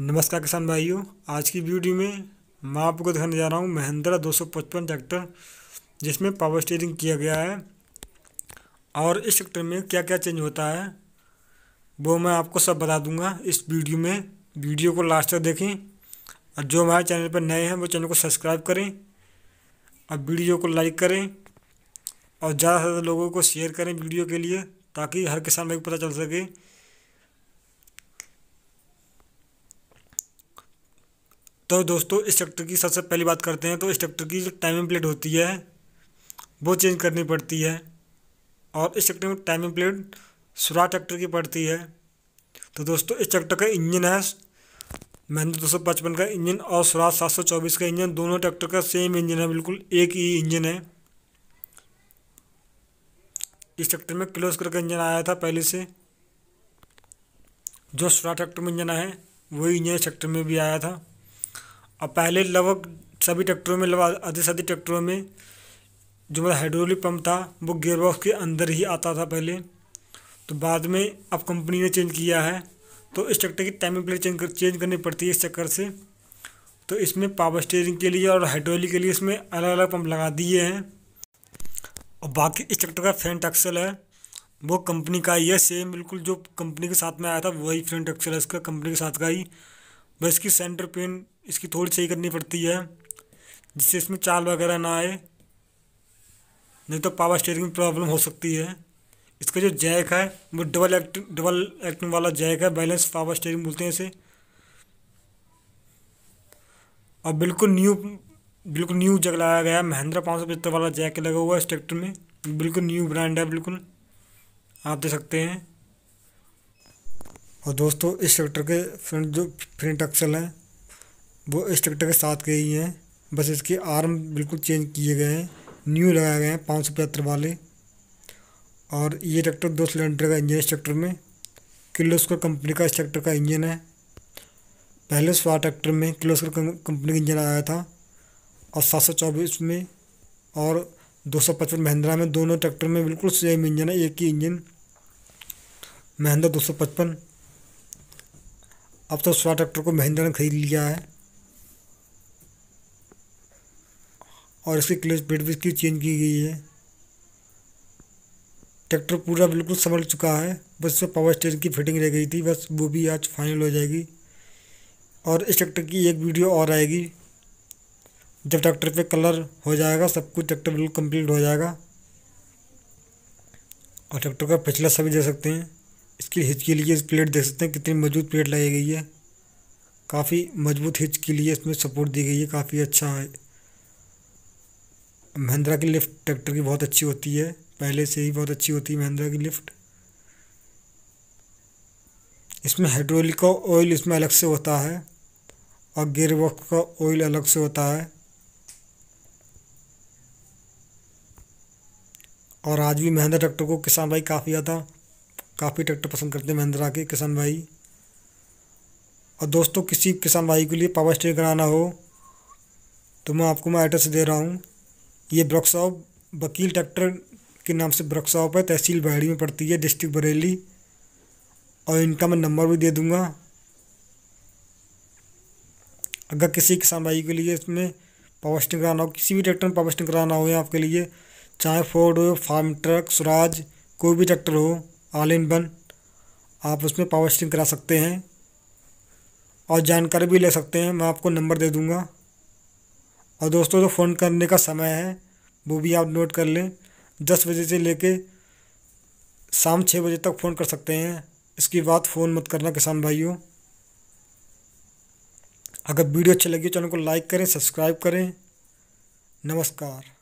नमस्कार किसान भाइयों आज की वीडियो में मैं आपको दिखाने जा रहा हूँ महिंद्रा 255 ट्रैक्टर जिसमें पावर स्टीयरिंग किया गया है और इस ट्रैक्टर में क्या क्या चेंज होता है वो मैं आपको सब बता दूंगा इस वीडियो में वीडियो को लास्ट तक देखें और जो हमारे चैनल पर नए हैं वो चैनल को सब्सक्राइब करें और वीडियो को लाइक करें और ज़्यादा से ज़्यादा लोगों को शेयर करें वीडियो के लिए ताकि हर किसान भाई को पता चल सके तो दोस्तों इस ट्रैक्टर की सबसे पहली बात करते हैं तो इस ट्रैक्टर की जो टाइमिंग प्लेट होती है वो चेंज करनी पड़ती है और इस ट्रैक्टर में टाइमिंग प्लेट सुरा ट्रैक्टर की पड़ती है तो दोस्तों इस ट्रैक्टर का इंजन है महेंद्र दो सौ पचपन का इंजन और सुराज सात सौ चौबीस का इंजन दोनों ट्रैक्टर का सेम इंजन है बिल्कुल एक ही इंजन है इस ट्रैक्टर में क्लोज करके इंजन आया था पहले से जो सुराज ट्रैक्टर में इंजन आया है वही इंजन ट्रैक्टर में भी आया था अब पहले लगभग सभी ट्रैक्टरों में लगभग आधे से आधे ट्रैक्टरों में जो मेरा हाइड्रोलिक पंप था वो गेयरबॉक्स के अंदर ही आता था पहले तो बाद में अब कंपनी ने चेंज किया है तो इस ट्रैक्टर की टाइमिंग प्लेट चेंज कर चेंज करनी पड़ती है इस चक्कर से तो इसमें पावर स्टेयरिंग के लिए और हाइड्रोलिक के लिए इसमें अलग अलग पंप लगा दिए हैं और बाकी इस ट्रैक्टर का फ्रंट एक्सल है वो कंपनी का ही है सेम बिल्कुल जो कंपनी के साथ में आया था वही फ्रंट एक्सल है इसका कंपनी के साथ का ही बस इसकी सेंटर पिन इसकी थोड़ी सही करनी पड़ती है जिससे इसमें चाल वगैरह ना आए नहीं तो पावर स्टेयरिंग में प्रॉब्लम हो सकती है इसका जो जैक है वो डबल एक्ट डबल एक्टिंग वाला जैक है बैलेंस पावर स्टेयरिंग बोलते हैं इसे और बिल्कुल न्यू बिल्कुल न्यू जग लगाया गया है महिंद्रा पाँच सौ पचहत्तर वाला जैक लगा हुआ है इस ट्रैक्टर में बिल्कुल न्यू ब्रांड है बिल्कुल आप देख सकते हैं और दोस्तों इस ट्रैक्टर के फ्रंट जो फ्रंट अक्सल हैं वो ट्रैक्टर के साथ गई हैं बस इसके आर्म बिल्कुल चेंज किए गए हैं न्यू लगाए गए हैं पाँच सौ पचहत्तर वाले और ये ट्रैक्टर दो सिलेंडर का इंजन स्ट्रक्टर में किलोस्कर कंपनी का स्ट्रक्टर का इंजन है पहले स्वा ट्रैक्टर में किलोस्कर कंपनी का इंजन आया था और सात सौ चौबीस में और दो सौ पचपन महिंद्रा में दोनों ट्रैक्टर में बिल्कुल सेम इंजन है एक ही इंजन महिंद्रा दो सौ पचपन अब तो स्वा ट्रैक्टर को महिंद्रा ने खरीद लिया है और इसकी क्लच प्लेट भी इसकी चेंज की गई है ट्रैक्टर पूरा बिल्कुल संभल चुका है बस इसमें पावर स्टेयर की फिटिंग रह गई थी बस वो भी आज फाइनल हो जाएगी और इस ट्रैक्टर की एक वीडियो और आएगी जब ट्रैक्टर पे कलर हो जाएगा सब कुछ ट्रैक्टर बिल्कुल कंप्लीट हो जाएगा और ट्रैक्टर का पिछला सभी देख सकते हैं इसकी हिच के लिए इस प्लेट देख सकते हैं कितनी मजबूत प्लेट लगाई गई है काफ़ी मजबूत हिच के लिए इसमें सपोर्ट दी गई है काफ़ी अच्छा है महिंद्रा की लिफ्ट ट्रैक्टर की बहुत अच्छी होती है पहले से ही बहुत अच्छी होती है महिंद्रा की लिफ्ट इसमें हाइड्रोलिक का ऑयल इसमें अलग से होता है और गेयरबॉक्स का ऑयल अलग से होता है और आज भी महिंद्रा ट्रैक्टर को किसान भाई काफ़ी ज़्यादा काफ़ी ट्रैक्टर पसंद करते हैं महिंद्रा के किसान भाई और दोस्तों किसी किसान भाई के लिए पावर स्टेयर कराना हो तो मैं आपको मैं एड्रेस दे रहा हूँ ये ब्रकशॉप वकील ट्रैक्टर के नाम से ब्रकशॉप है तहसील बहड़ी में पड़ती है डिस्ट्रिक्ट बरेली और इनका मैं नंबर भी दे दूँगा अगर किसी किसान भाई के लिए इसमें स्टिंग कराना हो किसी भी ट्रैक्टर में स्टिंग कराना हो या आपके लिए चाहे फोर्ड हो फार्म ट्रक स्वराज कोई भी ट्रैक्टर हो ऑल इन वन आप उसमें पावर स्टिंग करा सकते हैं और जानकारी भी ले सकते हैं मैं आपको नंबर दे दूँगा और दोस्तों जो फ़ोन करने का समय है वो भी आप नोट कर लें दस बजे से लेके शाम छः बजे तक फ़ोन कर सकते हैं इसकी बात फ़ोन मत करना किसान भाइयों अगर वीडियो अच्छी लगी चैनल को लाइक करें सब्सक्राइब करें नमस्कार